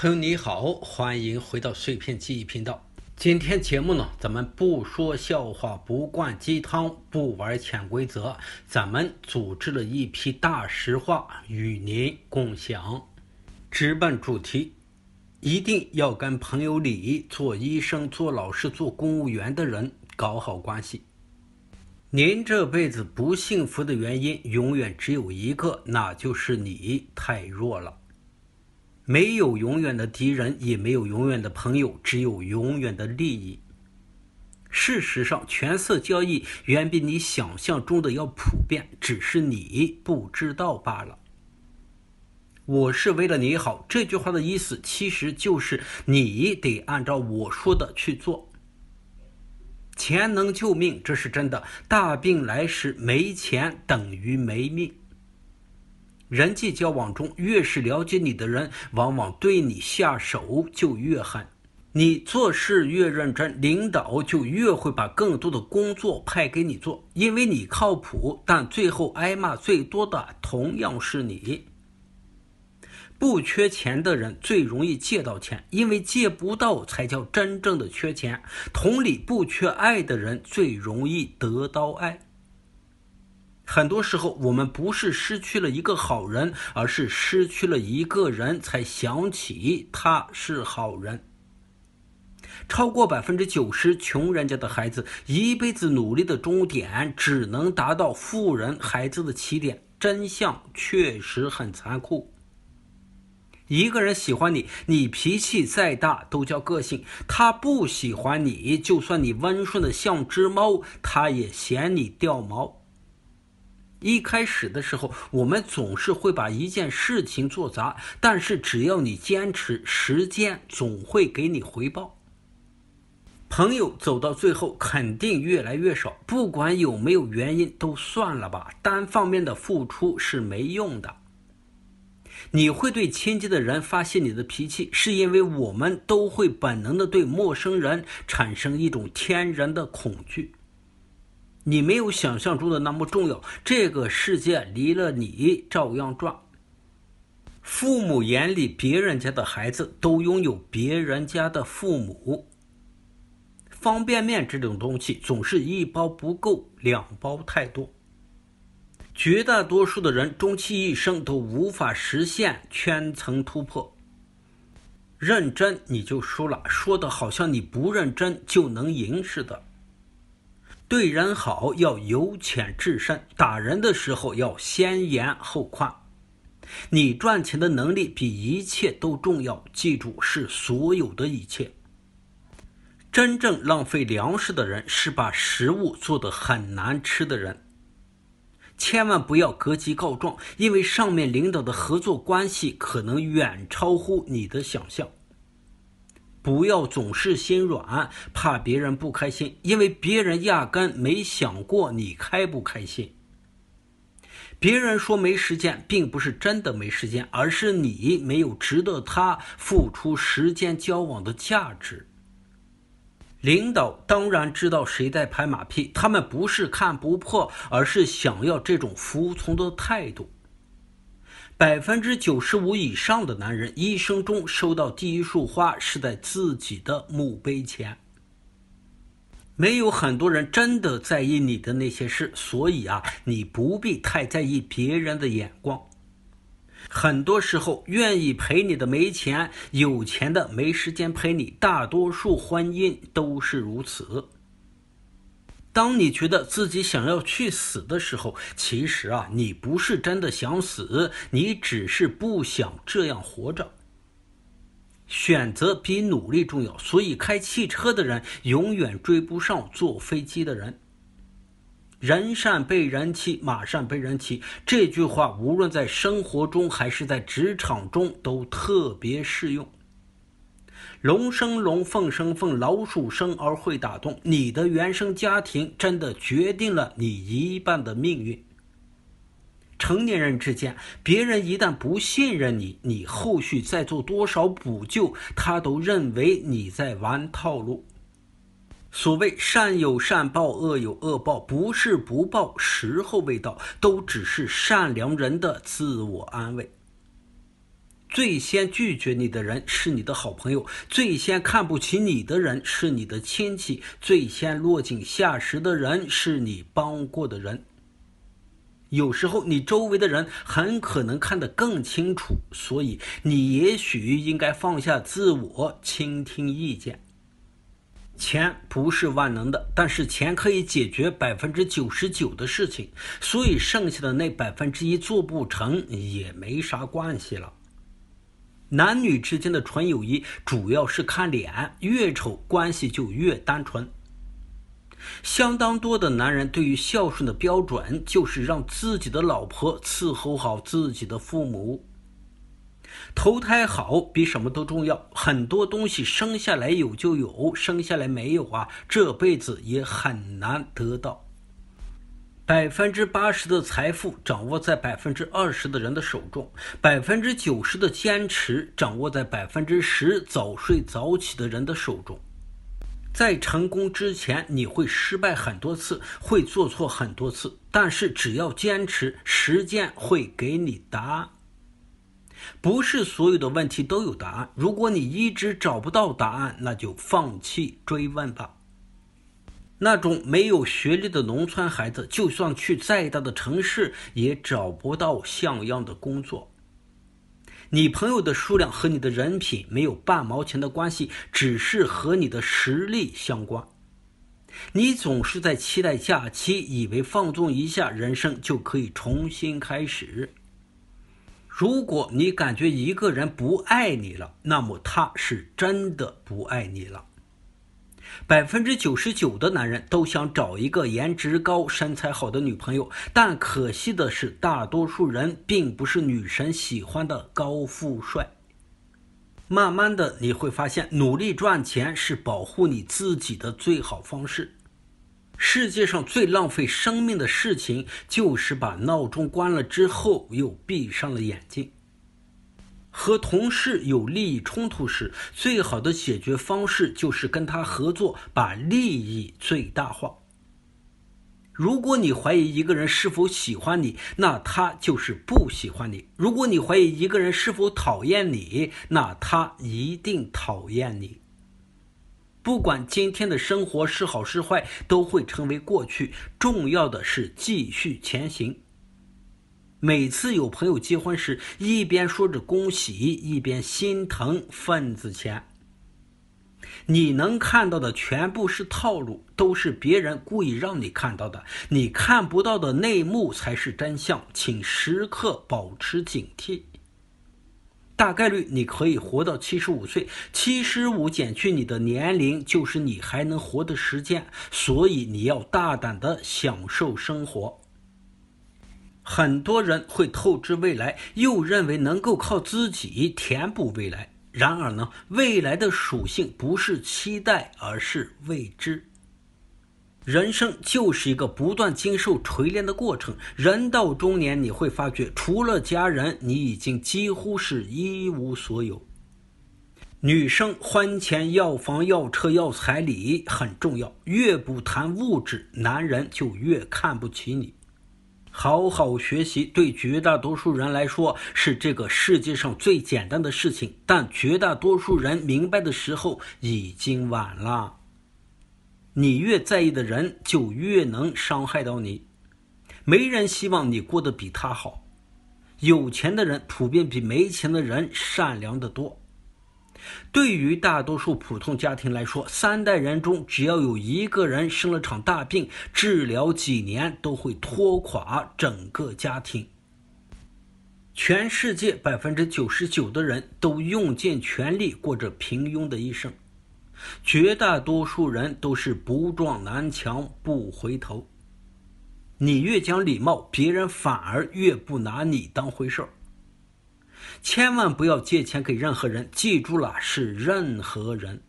朋友你好，欢迎回到碎片记忆频道。今天节目呢，咱们不说笑话，不灌鸡汤，不玩潜规则，咱们组织了一批大实话与您共享。直奔主题，一定要跟朋友里做医生、做老师、做公务员的人搞好关系。您这辈子不幸福的原因永远只有一个，那就是你太弱了。没有永远的敌人，也没有永远的朋友，只有永远的利益。事实上，权色交易远比你想象中的要普遍，只是你不知道罢了。我是为了你好，这句话的意思其实就是你得按照我说的去做。钱能救命，这是真的。大病来时没钱等于没命。人际交往中，越是了解你的人，往往对你下手就越狠。你做事越认真，领导就越会把更多的工作派给你做，因为你靠谱。但最后挨骂最多的，同样是你。不缺钱的人最容易借到钱，因为借不到才叫真正的缺钱。同理，不缺爱的人最容易得到爱。很多时候，我们不是失去了一个好人，而是失去了一个人才想起他是好人。超过百分之九十穷人家的孩子，一辈子努力的终点只能达到富人孩子的起点。真相确实很残酷。一个人喜欢你，你脾气再大都叫个性；他不喜欢你，就算你温顺的像只猫，他也嫌你掉毛。一开始的时候，我们总是会把一件事情做砸，但是只要你坚持，时间总会给你回报。朋友走到最后肯定越来越少，不管有没有原因，都算了吧。单方面的付出是没用的。你会对亲近的人发泄你的脾气，是因为我们都会本能的对陌生人产生一种天然的恐惧。你没有想象中的那么重要，这个世界离了你照样转。父母眼里，别人家的孩子都拥有别人家的父母。方便面这种东西，总是一包不够，两包太多。绝大多数的人，终其一生都无法实现圈层突破。认真你就输了，说的好像你不认真就能赢似的。对人好要由浅至深，打人的时候要先严后宽。你赚钱的能力比一切都重要，记住是所有的一切。真正浪费粮食的人是把食物做得很难吃的人。千万不要隔级告状，因为上面领导的合作关系可能远超乎你的想象。不要总是心软，怕别人不开心，因为别人压根没想过你开不开心。别人说没时间，并不是真的没时间，而是你没有值得他付出时间交往的价值。领导当然知道谁在拍马屁，他们不是看不破，而是想要这种服从的态度。百分之九十五以上的男人一生中收到第一束花是在自己的墓碑前。没有很多人真的在意你的那些事，所以啊，你不必太在意别人的眼光。很多时候，愿意陪你的没钱，有钱的没时间陪你，大多数婚姻都是如此。当你觉得自己想要去死的时候，其实啊，你不是真的想死，你只是不想这样活着。选择比努力重要，所以开汽车的人永远追不上坐飞机的人。人善被人欺，马善被人骑。这句话无论在生活中还是在职场中都特别适用。龙生龙，凤生凤，老鼠生儿会打洞。你的原生家庭真的决定了你一半的命运。成年人之间，别人一旦不信任你，你后续再做多少补救，他都认为你在玩套路。所谓善有善报，恶有恶报，不是不报，时候未到，都只是善良人的自我安慰。最先拒绝你的人是你的好朋友，最先看不起你的人是你的亲戚，最先落井下石的人是你帮过的人。有时候你周围的人很可能看得更清楚，所以你也许应该放下自我，倾听意见。钱不是万能的，但是钱可以解决百分之九十九的事情，所以剩下的那百分之一做不成也没啥关系了。男女之间的纯友谊主要是看脸，越丑关系就越单纯。相当多的男人对于孝顺的标准就是让自己的老婆伺候好自己的父母。投胎好比什么都重要，很多东西生下来有就有，生下来没有啊，这辈子也很难得到。百分之八十的财富掌握在百分之二十的人的手中，百分之九十的坚持掌握在百分之十早睡早起的人的手中。在成功之前，你会失败很多次，会做错很多次，但是只要坚持，时间会给你答案。不是所有的问题都有答案，如果你一直找不到答案，那就放弃追问吧。那种没有学历的农村孩子，就算去再大的城市，也找不到像样的工作。你朋友的数量和你的人品没有半毛钱的关系，只是和你的实力相关。你总是在期待假期，以为放纵一下人生就可以重新开始。如果你感觉一个人不爱你了，那么他是真的不爱你了。百分之九十九的男人都想找一个颜值高、身材好的女朋友，但可惜的是，大多数人并不是女神喜欢的高富帅。慢慢的你会发现，努力赚钱是保护你自己的最好方式。世界上最浪费生命的事情，就是把闹钟关了之后又闭上了眼睛。和同事有利益冲突时，最好的解决方式就是跟他合作，把利益最大化。如果你怀疑一个人是否喜欢你，那他就是不喜欢你；如果你怀疑一个人是否讨厌你，那他一定讨厌你。不管今天的生活是好是坏，都会成为过去。重要的是继续前行。每次有朋友结婚时，一边说着恭喜，一边心疼份子钱。你能看到的全部是套路，都是别人故意让你看到的。你看不到的内幕才是真相，请时刻保持警惕。大概率你可以活到七十五岁，七十五减去你的年龄就是你还能活的时间，所以你要大胆的享受生活。很多人会透支未来，又认为能够靠自己填补未来。然而呢，未来的属性不是期待，而是未知。人生就是一个不断经受锤炼的过程。人到中年，你会发觉，除了家人，你已经几乎是一无所有。女生婚前要房要车要彩礼很重要，越不谈物质，男人就越看不起你。好好学习，对绝大多数人来说是这个世界上最简单的事情。但绝大多数人明白的时候已经晚了。你越在意的人，就越能伤害到你。没人希望你过得比他好。有钱的人普遍比没钱的人善良的多。对于大多数普通家庭来说，三代人中只要有一个人生了场大病，治疗几年都会拖垮整个家庭。全世界百分之九十九的人都用尽全力过着平庸的一生，绝大多数人都是不撞南墙不回头。你越讲礼貌，别人反而越不拿你当回事儿。千万不要借钱给任何人，记住了，是任何人。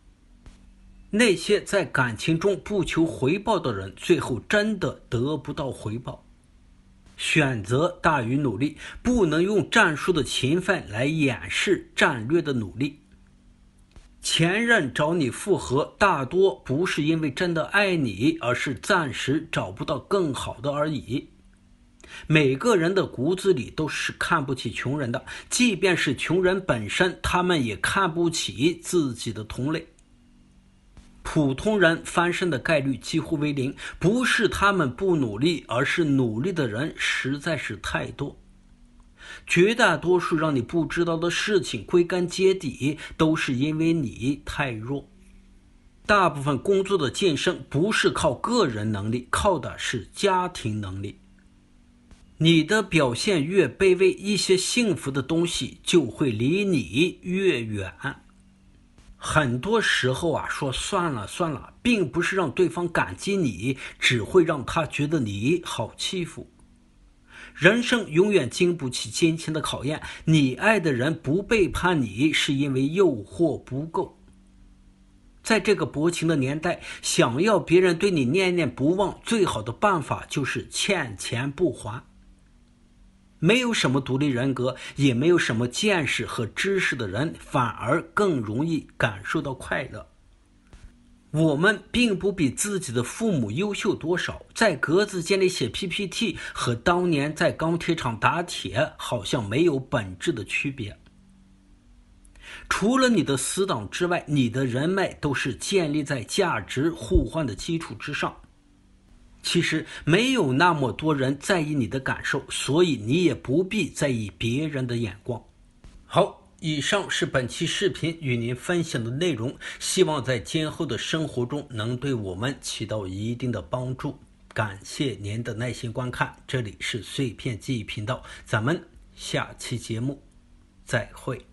那些在感情中不求回报的人，最后真的得不到回报。选择大于努力，不能用战术的勤奋来掩饰战略的努力。前任找你复合，大多不是因为真的爱你，而是暂时找不到更好的而已。每个人的骨子里都是看不起穷人的，即便是穷人本身，他们也看不起自己的同类。普通人翻身的概率几乎为零，不是他们不努力，而是努力的人实在是太多。绝大多数让你不知道的事情，归根结底都是因为你太弱。大部分工作的晋升，不是靠个人能力，靠的是家庭能力。你的表现越卑微，一些幸福的东西就会离你越远。很多时候啊，说算了算了，并不是让对方感激你，只会让他觉得你好欺负。人生永远经不起金钱的考验。你爱的人不背叛你，是因为诱惑不够。在这个薄情的年代，想要别人对你念念不忘，最好的办法就是欠钱不还。没有什么独立人格，也没有什么见识和知识的人，反而更容易感受到快乐。我们并不比自己的父母优秀多少，在格子间里写 PPT 和当年在钢铁厂打铁好像没有本质的区别。除了你的死党之外，你的人脉都是建立在价值互换的基础之上。其实没有那么多人在意你的感受，所以你也不必在意别人的眼光。好，以上是本期视频与您分享的内容，希望在今后的生活中能对我们起到一定的帮助。感谢您的耐心观看，这里是碎片记忆频道，咱们下期节目再会。